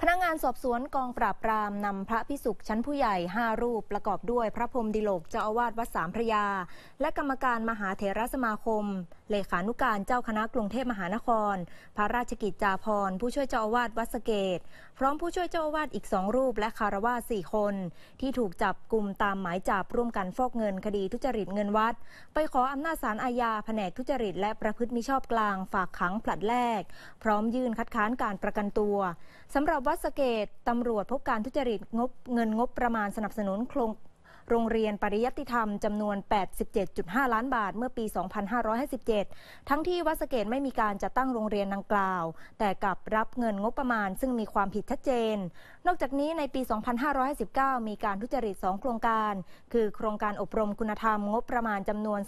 พนักงงานสอบสวนกองปราบปรามนำพระพิสุขชั้นผู้ใหญ่ 5 รูปประกอบด้วยพระพรมดิโลกเจ้าอาวาสวัดสามพระยาและกรรมการมหาเถรสมาคมเลขานุการเจ้าคณะกรุงเทพมหานคร พระราชกิจจาพรผู้ช่วยเจ้าอาวาสวัดสเกต พร้อมผู้ช่วยเจ้าอาวาสอีกสองรูปและคารวะสี่คน ที่ถูกจับกลุ่มตามหมายจับร่วมกันฟอกเงินคดีทุจริตเงินวัด ไปขออำนาจศาลอาญาแผนกทุจริต และประพฤติมิชอบกลางฝากขังผลัดแรก พร้อมยื่นคัดค้านการประกันตัวสำหรับวัดสเกตตำรวจพบการทุจริตงบเงินงบประมาณสนับสนุนโครงโรงเรียนปริยัติธรรม จำนวน 87.5 ล้านบาทเมื่อปี 2557 ทั้งที่วัดสเกต ไม่มีการจัดตั้งโรงเรียนดังกล่าว แต่กลับรับเงินงบประมาณ ซึ่งมีความผิดชัดเจน นอกจากนี้ในปี 2559 มีการทุจริต 2 โครงการ คือโครงการอบรมคุณธรรม งบประมาณจำนวน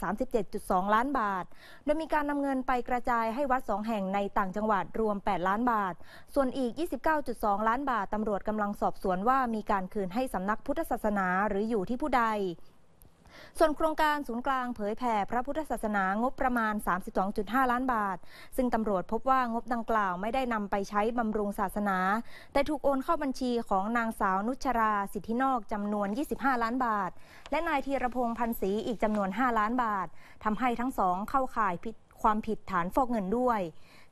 37.2 ล้านบาท โดยมีการนำเงินไปกระจายให้วัด2แห่งในต่างจังหวัดรวม 8 ล้านบาท ส่วนอีก 29.2 ล้านบาทตำรวจกำลังสอบสวนว่ามีการคืนให้สำนักพุทธศาสนาหรืออยู่ที่ผูู้้ใดส่วนโครงการศูนย์กลางเผยแผ่พระพุทธศาสนางบประมาณ 32.5 ล้านบาท ซึ่งตำรวจพบว่างบดังกล่าวไม่ได้นำไปใช้บำรุงศาสนา แต่ถูกโอนเข้าบัญชีของนางสาวนุชราสิทธินอกจำนวน 25 ล้านบาท และนายธีรพงษ์พันศรีอีกจำนวน 5 ล้านบาท ทำให้ทั้งสองเข้าข่ายความผิดฐานฟอกเงินด้วย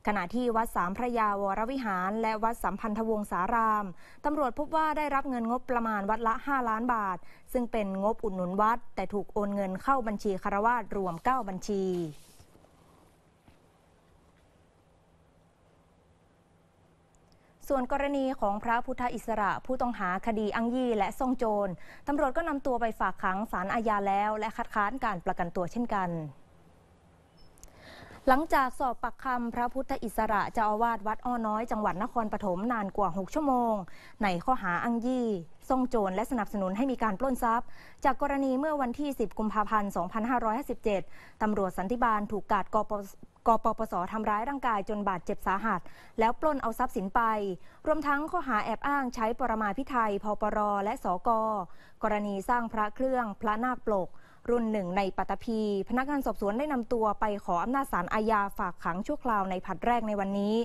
ขณะที่วัดสามพระยาวรวิหารและวัดสัมพันธวงศารามตำรวจพบว่าได้รับเงินงบประมาณวัดละ 5 ล้านบาท ซึ่งเป็นงบอุดหนุนวัด แต่ถูกโอนเงินเข้าบัญชีคารวาสรวม 9 บัญชี ส่วนกรณีของพระพุทธอิสระผู้ต้องหาคดีอังยี่และซ่องโจรตำรวจก็นำตัวไปฝากขังสารอาญาแล้ว และคัดค้านการประกันตัวเช่นกันหลังจากสอบปักคำพระพุทธอิสระเจ้าอาวาสวัดอ้อน้อยจังหวัดนครปฐมนานกว่า 6 ชั่วโมง ในข้อหาอังยี่ซ่องโจรและสนับสนุนให้มีการปล้นทรัพย์ จากกรณีเมื่อวันที่ 10 กุมภาพันธ์2557ตำรวจสันติบาลถูกกาดกปกปปสทำร้ายร่างกายจนบาดเจ็บสาหัส แล้วปล้นเอาทรัพย์สินไป รวมทั้งข้อหาแอบอ้างใช้ปรมาพิไทยพปรและสกกรณีสร้างพระเครื่องพระนาคปลกรุ่นหนึ่งในปัตภี พนักงานสอบสวนได้นำตัวไปขออำนาจศาลอาญาฝากขังชั่วคราวในผัดแรกในวันนี้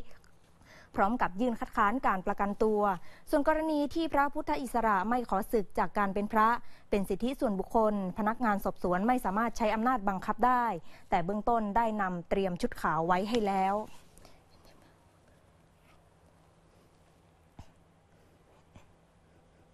พร้อมกับยื่นคัดค้านการประกันตัว ส่วนกรณีที่พระพุทธอิสระไม่ขอสึกจากการเป็นพระ เป็นสิทธิส่วนบุคคล พนักงานสอบสวนไม่สามารถใช้อำนาจบังคับได้ แต่เบื้องต้นได้นำเตรียมชุดขาวไว้ให้แล้ว